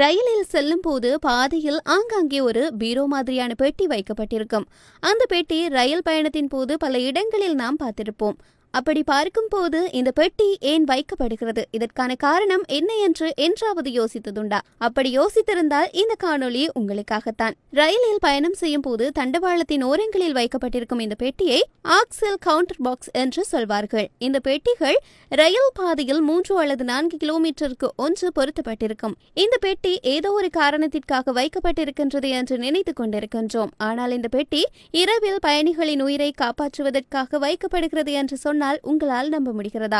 ரயிலில் செல்லும் போது பாதையில் ஆங்காங்கே ஒரு பீரோ மாதிரியான பெட்டி வைக்கப்பட்டிருக்கும் அந்த பெட்டி ரயில் பயணத்தின் போது பல இடங்களில் நாம் பார்த்திருப்போம் அப்படி பார்க்கும்போது இந்த பெட்டி ஏன் வைக்கப்படுகிறது இதற்கான காரணம் என்ன என்று என்றாவது யோசித்ததுண்டா அப்படி யோசித்திருந்தால் இந்த காணொளி உங்களுக்காகத்தான் ரயிலில் பயணம் செய்யும் போது தண்டவாளத்தின் ஓரங்களில் வைக்கப்பட்டிருக்கும் இந்த பெட்டியை ஆக்சல் கவுண்டர் பாக்ஸ் என்று சொல்வார்கள் இந்த பெட்டிகள் ரயில் பாதையில் மூன்று அல்லது நான்கு கிலோமீட்டருக்கு ஒன்று பொருத்தப்பட்டிருக்கும் இந்த பெட்டி ஏதோ ஒரு காரணத்திற்காக வைக்கப்பட்டிருக்கின்றது என்று நினைத்துக் கொண்டிருக்கின்றோம் ஆனால் இந்த பெட்டி இரவில் பயணிகளின் உயிரை காப்பாற்றுவதற்காக வைக்கப்படுகிறது என்று சொன்ன சொன்னால் உங்களால் நம்ப முடிகிறதா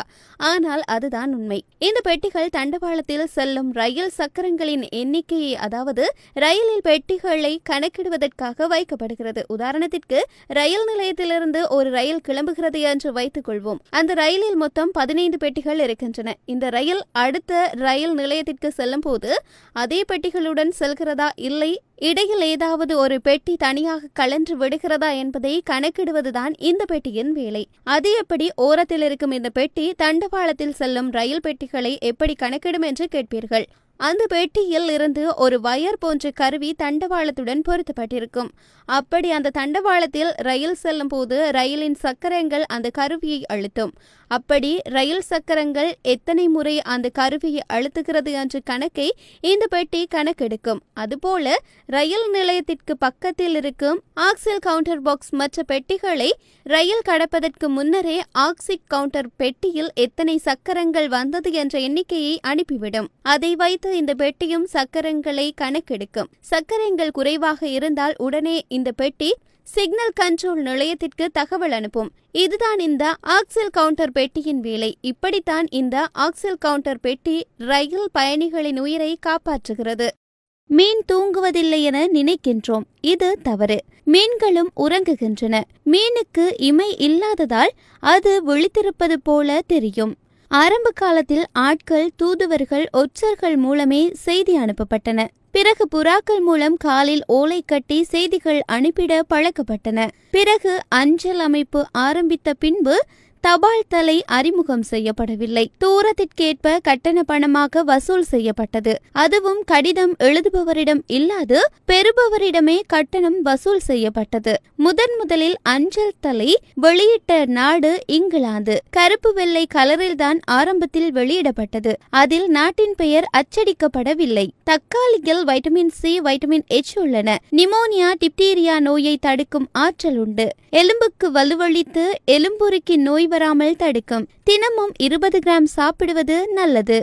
ஆனால் அதுதான் உண்மை இந்த பெட்டிகள் தண்டவாளத்தில் செல்லும் ரயில் சக்கரங்களின் எண்ணிக்கையை அதாவது ரயிலில் பெட்டிகளை கணக்கிடுவதற்காக வைக்கப்படுகிறது உதாரணத்திற்கு ரயில் நிலையத்திலிருந்து ஒரு ரயில் கிளம்புகிறது என்று வைத்துக் கொள்வோம் அந்த ரயிலில் மொத்தம் பதினைந்து பெட்டிகள் இருக்கின்றன இந்த ரயில் அடுத்த ரயில் நிலையத்திற்கு செல்லும் போது அதே பெட்டிகளுடன் செல்கிறதா இல்லை இடையில் ஏதாவது ஒரு பெட்டி தனியாக கலன்று விடுகிறதா என்பதை கணக்கிடுவதுதான் இந்த பெட்டியின் வேலை அது எப்படி ஓரத்தில் இருக்கும் இந்த பெட்டி தண்டவாளத்தில் செல்லும் ரயில் பெட்டிகளை எப்படி கணக்கிடும் என்று கேட்பீர்கள் அந்த பெட்டியில் இருந்து ஒரு வயர் போன்ற கருவி தண்டவாளத்துடன் பொருத்தப்பட்டிருக்கும் அப்படி அந்த தண்டவாளத்தில் ரயில் செல்லும் போது ரயிலின் சக்கரங்கள் அந்த கருவியை அழுத்தும் அப்படி ரயில் சக்கரங்கள் எத்தனை முறை அந்த கருவியை அழுத்துகிறது என்ற கணக்கை இந்த பெட்டி கணக்கெடுக்கும் அதுபோல ரயில் நிலையத்திற்கு பக்கத்தில் இருக்கும் ஆக்சில் கவுண்டர் பாக்ஸ் மற்ற பெட்டிகளை ரயில் கடப்பதற்கு முன்னரே ஆக்சிக் கவுண்டர் பெட்டியில் எத்தனை சக்கரங்கள் வந்தது என்ற எண்ணிக்கையை அனுப்பிவிடும் அதை வைத்து இந்த பெட்டியும் சக்கரங்களை கணக்கெடுக்கும் சக்கரங்கள் குறைவாக இருந்தால் உடனே இந்த பெட்டி சிக்னல் கண்ட்ரோல் நிலையத்திற்கு தகவல் அனுப்பும் இதுதான் இந்த ஆக்சில் கவுண்டர் பெட்டியின் வேலை இப்படித்தான் இந்த ஆக்சில் கவுண்டர் பெட்டி ரயில் பயணிகளின் உயிரை காப்பாற்றுகிறது மீன் தூங்குவதில்லை என நினைக்கின்றோம் இது தவறு மீன்களும் உறங்குகின்றன மீனுக்கு இமை இல்லாததால் அது விழித்திருப்பது போல தெரியும் ஆரம்ப காலத்தில் ஆட்கள் தூதுவர்கள் ஒற்றர்கள் மூலமே செய்தி அனுப்பப்பட்டன பிறகு புறாக்கள் மூலம் காலில் ஓலை கட்டி செய்திகள் அனுப்பிட பழக்கப்பட்டன பிறகு அஞ்சல் அமைப்பு ஆரம்பித்த பின்பு தபால் தலை அறிமுகம் செய்யப்படவில்லை தூரத்திற்கேற்ப கட்டண பணமாக வசூல் செய்யப்பட்டது அதுவும் கடிதம் எழுதுபவரிடம் இல்லாது பெறுபவரிடமே கட்டணம் வசூல் செய்யப்பட்டது முதன் முதலில் அஞ்சல் தலை வெளியிட்ட நாடு இங்கிலாந்து கருப்பு வெள்ளை கலரில்தான் ஆரம்பத்தில் வெளியிடப்பட்டது அதில் நாட்டின் பெயர் அச்சடிக்கப்படவில்லை தக்காளியில் வைட்டமின் சி வைட்டமின் எச் உள்ளன நிமோனியா டிப்டீரியா நோயை தடுக்கும் ஆற்றல் உண்டு எலும்புக்கு வலுவழித்து எலும்புருக்கி நோய் வராமல் தடுக்கும் தினமும் இருபது கிராம் சாப்பிடுவது நல்லது